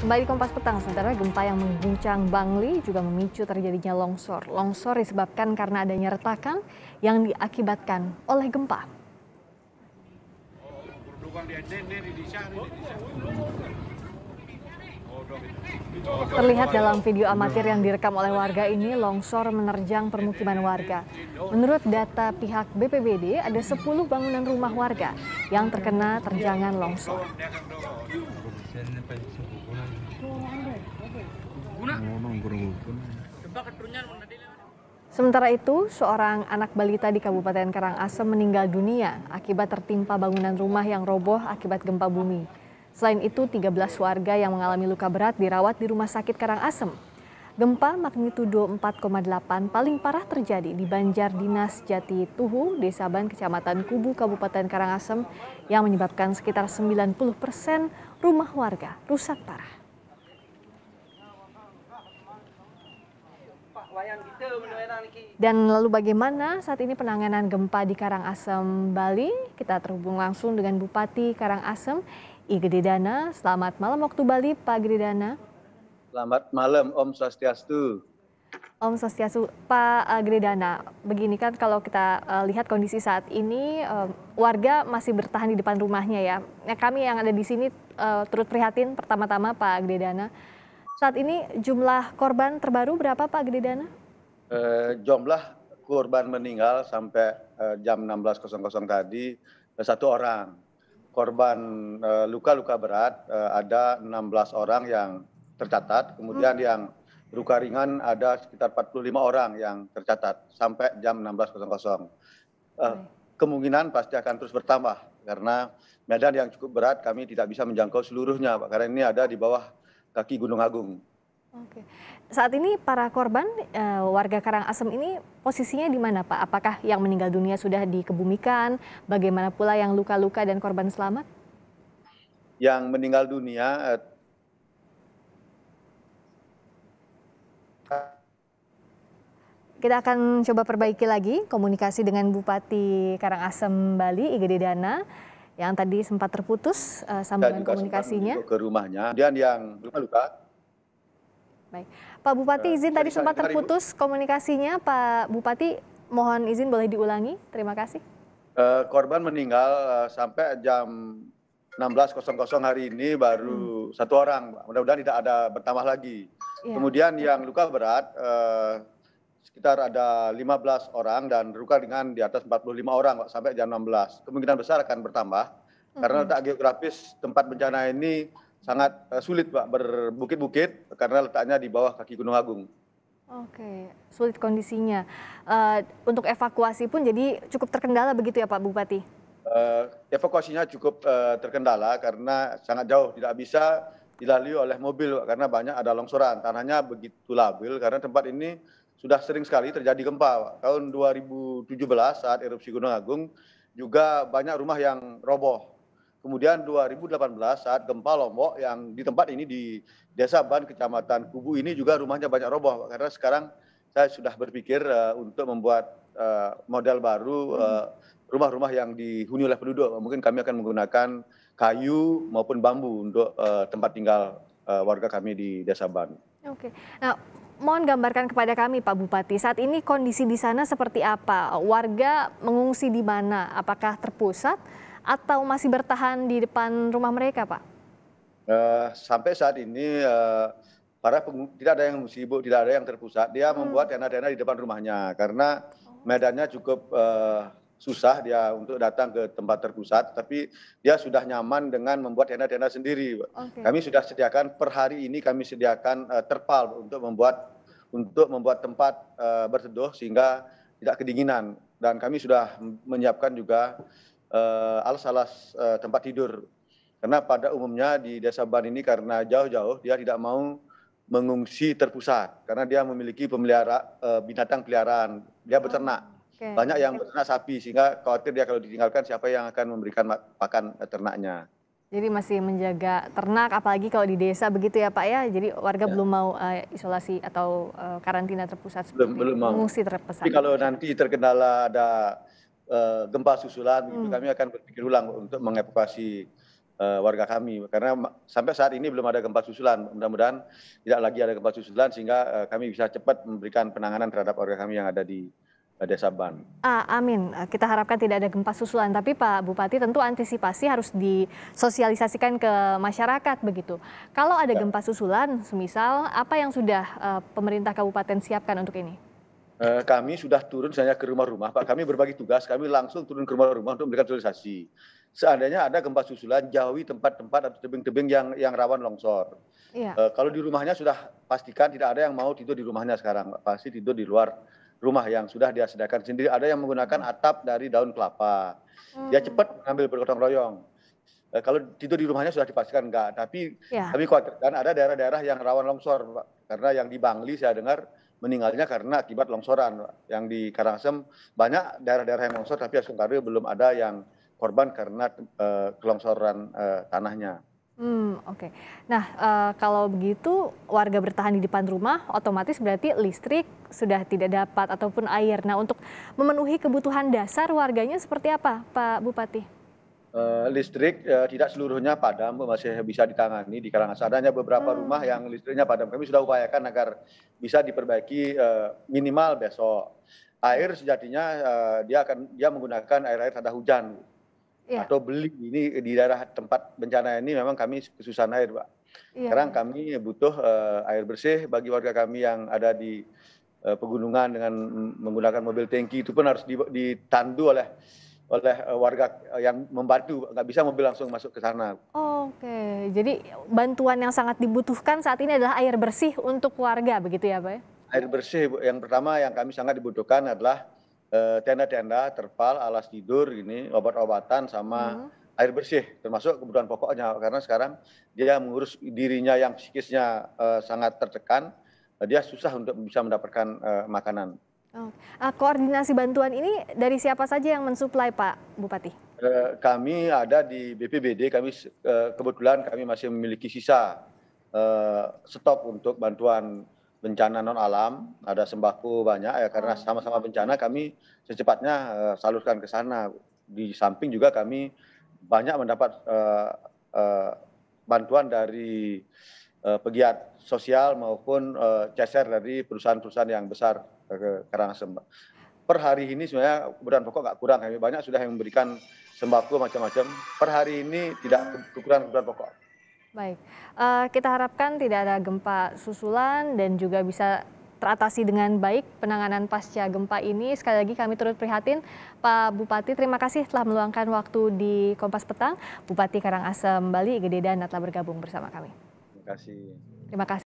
Kembali Kompas Petang, sementara gempa yang mengguncang Bangli juga memicu terjadinya longsor. Longsor disebabkan karena adanya retakan yang diakibatkan oleh gempa. Terlihat dalam video amatir yang direkam oleh warga ini, longsor menerjang permukiman warga. Menurut data pihak BPBD, ada 10 bangunan rumah warga yang terkena terjangan longsor. Sementara itu, seorang anak balita di Kabupaten Karangasem meninggal dunia akibat tertimpa bangunan rumah yang roboh akibat gempa bumi. Selain itu, 13 warga yang mengalami luka berat dirawat di Rumah Sakit Karangasem. Gempa magnitudo 4,8 paling parah terjadi di Banjar Dinas Jati Tuhu, Desa Ban, Kecamatan Kubu, Kabupaten Karangasem yang menyebabkan sekitar 90 persen rumah warga rusak parah. Dan lalu bagaimana saat ini penanganan gempa di Karangasem, Bali? Kita terhubung langsung dengan Bupati Karangasem, I Gede Dana. Selamat malam waktu Bali, Pak Gede Dana. Selamat malam, Om Swastiastu. Om Swastiastu, Pak eh, Gredana, begini kan kalau kita eh, lihat kondisi saat ini eh, warga masih bertahan di depan rumahnya ya. Nah, kami yang ada di sini uh, turut prihatin pertama-tama Pak Gredana. Saat ini jumlah korban terbaru berapa Pak Gredana? Uh, jumlah korban meninggal sampai uh, jam 16.00 tadi satu orang. Korban luka-luka berat uh, ada 16 orang yang tercatat, kemudian hmm. yang luka ringan ada sekitar 45 orang yang tercatat sampai jam 16.00. Uh, eh, kemungkinan pasti akan terus bertambah karena medan yang cukup berat kami tidak bisa menjangkau seluruhnya Pak karena ini ada di bawah kaki Gunung Agung. Oke. Saat ini para korban e, warga Karangasem ini posisinya di mana Pak? Apakah yang meninggal dunia sudah dikebumikan? Bagaimana pula yang luka-luka dan korban selamat? Yang meninggal dunia eh, Kita akan coba perbaiki lagi komunikasi dengan Bupati Karangasem Bali, Igede Dana, yang tadi sempat terputus uh, sambungan komunikasinya. Ke rumahnya, dan yang luka-luka. Baik, Pak Bupati eh, izin tadi sempat terputus komunikasinya, Pak Bupati mohon izin boleh diulangi, terima kasih. Uh, korban meninggal uh, sampai jam 16.00 hari ini baru hmm. satu orang. Mudah-mudahan tidak ada bertambah lagi. Ya. Kemudian yang luka berat eh, sekitar ada 15 orang dan luka dengan di atas 45 orang sampai jam 16. Kemungkinan besar akan bertambah hmm. karena letak geografis tempat bencana ini sangat eh, sulit Pak berbukit-bukit karena letaknya di bawah kaki Gunung Agung. Oke, sulit kondisinya. Uh, untuk evakuasi pun jadi cukup terkendala begitu ya Pak Bupati? Eh, evakuasinya cukup eh, terkendala karena sangat jauh tidak bisa dilalui oleh mobil karena banyak ada longsoran. Tanahnya begitu labil karena tempat ini sudah sering sekali terjadi gempa. Pak. Tahun 2017 saat erupsi Gunung Agung juga banyak rumah yang roboh. Kemudian 2018 saat gempa Lombok yang di tempat ini di Desa Ban Kecamatan Kubu ini juga rumahnya banyak roboh karena sekarang saya sudah berpikir uh, untuk membuat uh, model baru uh, rumah-rumah yang dihuni oleh penduduk mungkin kami akan menggunakan kayu maupun bambu untuk uh, tempat tinggal uh, warga kami di Desa Ban. Oke. Nah, mohon gambarkan kepada kami Pak Bupati, saat ini kondisi di sana seperti apa? Warga mengungsi di mana? Apakah terpusat atau masih bertahan di depan rumah mereka, Pak? Uh, sampai saat ini uh, para tidak ada yang sibuk, tidak ada yang terpusat. Dia hmm. membuat tenda-tenda di depan rumahnya karena medannya cukup uh, susah dia untuk datang ke tempat terpusat, tapi dia sudah nyaman dengan membuat tenda-tenda sendiri. Okay. Kami sudah sediakan per hari ini kami sediakan uh, terpal untuk membuat untuk membuat tempat uh, eh, berteduh sehingga tidak kedinginan dan kami sudah menyiapkan juga eh, alas-alas uh, tempat tidur karena pada umumnya di desa Ban ini karena jauh-jauh dia tidak mau mengungsi terpusat karena dia memiliki pemelihara uh, binatang peliharaan dia oh. beternak. Okay. Banyak yang beternak sapi sehingga khawatir dia kalau ditinggalkan siapa yang akan memberikan pakan eh, ternaknya. Jadi masih menjaga ternak, apalagi kalau di desa begitu ya Pak ya. Jadi warga ya. belum mau uh, isolasi atau uh, karantina terpusat. Belum belum mau. Mengungsi terpesan. Tapi kalau nanti terkendala ada uh, gempa susulan, hmm. kami akan berpikir ulang untuk mengevakuasi uh, warga kami. Karena sampai saat ini belum ada gempa susulan. Mudah-mudahan tidak lagi ada gempa susulan sehingga uh, kami bisa cepat memberikan penanganan terhadap warga kami yang ada di Desa Ban. Ah, amin. Ah, kita harapkan tidak ada gempa susulan, tapi Pak Bupati tentu antisipasi harus disosialisasikan ke masyarakat begitu. Kalau ada ya. gempa susulan, semisal apa yang sudah uh, pemerintah kabupaten siapkan untuk ini? Eh, kami sudah turun saya ke rumah-rumah, Pak. Kami berbagi tugas, kami langsung turun ke rumah-rumah untuk memberikan sosialisasi. Seandainya ada gempa susulan, jauhi tempat-tempat atau tebing-tebing yang yang rawan longsor. Iya. Eh, kalau di rumahnya sudah pastikan tidak ada yang mau tidur di rumahnya sekarang, pasti tidur di luar rumah yang sudah dia sediakan sendiri. Ada yang menggunakan hmm. atap dari daun kelapa. Dia hmm. cepat mengambil bergotong royong. E, kalau tidur di rumahnya sudah dipastikan enggak, tapi ya. kami khawatir dan ada daerah-daerah yang rawan longsor, Pak. Karena yang di Bangli saya dengar meninggalnya karena akibat longsoran. Pak. Yang di Karangasem banyak daerah-daerah yang longsor tapi Asungkaru belum ada yang korban karena e, kelongsoran e, tanahnya. Hmm, oke. Okay. Nah, e, kalau begitu warga bertahan di depan rumah, otomatis berarti listrik sudah tidak dapat ataupun air. Nah, untuk memenuhi kebutuhan dasar warganya seperti apa, Pak Bupati? E, listrik e, tidak seluruhnya padam, masih bisa ditangani di kalangan. Adanya beberapa hmm. rumah yang listriknya padam. Kami sudah upayakan agar bisa diperbaiki e, minimal besok. Air sejatinya e, dia akan dia menggunakan air-air tanda hujan yeah. atau beli ini di daerah tempat bencana ini memang kami kesusahan air, Pak. Yeah. Sekarang kami butuh uh, air bersih bagi warga kami yang ada di uh, pegunungan dengan menggunakan mobil tangki itu pun harus ditandu oleh oleh eh, warga yang membantu nggak bisa mobil langsung masuk ke sana. Oke, jadi bantuan yang sangat dibutuhkan saat ini adalah air bersih untuk warga begitu ya, Pak? Ya? Air bersih yang pertama yang kami sangat dibutuhkan adalah Eh, tenda-tenda, terpal, alas tidur, ini obat-obatan sama hmm. air bersih, termasuk kebutuhan pokoknya. Karena sekarang dia mengurus dirinya yang psikisnya uh, sangat tertekan, uh, dia susah untuk bisa mendapatkan uh, makanan. Oh. Uh, koordinasi bantuan ini dari siapa saja yang mensuplai Pak Bupati? Uh, kami ada di BPBD, kami uh, kebetulan kami masih memiliki sisa uh, stok untuk bantuan bencana non alam, ada sembako banyak ya karena hmm. sama-sama bencana kami secepatnya uh, salurkan ke sana. Di samping juga kami banyak mendapat uh, uh, bantuan dari uh, pegiat sosial maupun uh, dari perusahaan-perusahaan yang besar uh, ke Karangasem. Per hari ini sebenarnya kebutuhan pokok nggak kurang, kami banyak sudah yang memberikan sembako macam-macam. Per hari ini tidak kekurangan kebutuhan pokok. Baik, uh, kita harapkan tidak ada gempa susulan dan juga bisa teratasi dengan baik penanganan pasca gempa ini. Sekali lagi kami turut prihatin Pak Bupati. Terima kasih telah meluangkan waktu di Kompas Petang. Bupati Karangasem Bali Gede dan telah bergabung bersama kami. Terima kasih. Terima kasih.